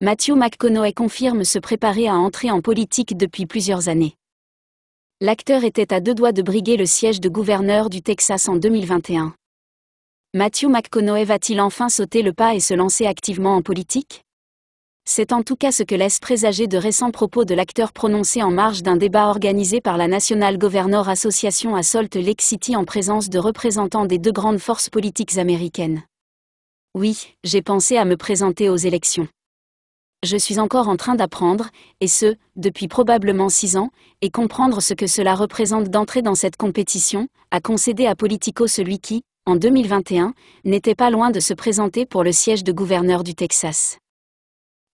Matthew McConaughey confirme se préparer à entrer en politique depuis plusieurs années. L'acteur était à deux doigts de briguer le siège de gouverneur du Texas en 2021. Matthew McConaughey va-t-il enfin sauter le pas et se lancer activement en politique C'est en tout cas ce que laisse présager de récents propos de l'acteur prononcés en marge d'un débat organisé par la National Governor Association à Salt Lake City en présence de représentants des deux grandes forces politiques américaines. Oui, j'ai pensé à me présenter aux élections je suis encore en train d'apprendre, et ce, depuis probablement six ans, et comprendre ce que cela représente d'entrer dans cette compétition, a concédé à Politico celui qui, en 2021, n'était pas loin de se présenter pour le siège de gouverneur du Texas.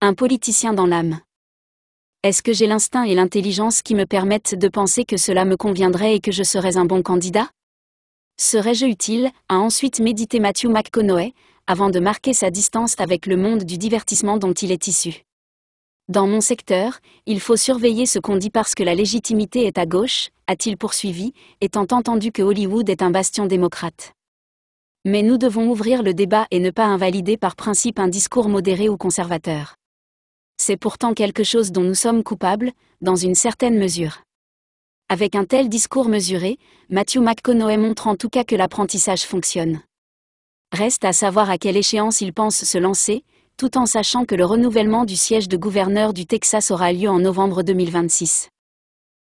Un politicien dans l'âme. Est-ce que j'ai l'instinct et l'intelligence qui me permettent de penser que cela me conviendrait et que je serais un bon candidat Serais-je utile à ensuite méditer Matthew McConaughey, avant de marquer sa distance avec le monde du divertissement dont il est issu. Dans mon secteur, il faut surveiller ce qu'on dit parce que la légitimité est à gauche, a-t-il poursuivi, étant entendu que Hollywood est un bastion démocrate. Mais nous devons ouvrir le débat et ne pas invalider par principe un discours modéré ou conservateur. C'est pourtant quelque chose dont nous sommes coupables, dans une certaine mesure. Avec un tel discours mesuré, Matthew McConaughey montre en tout cas que l'apprentissage fonctionne. Reste à savoir à quelle échéance il pense se lancer, tout en sachant que le renouvellement du siège de gouverneur du Texas aura lieu en novembre 2026.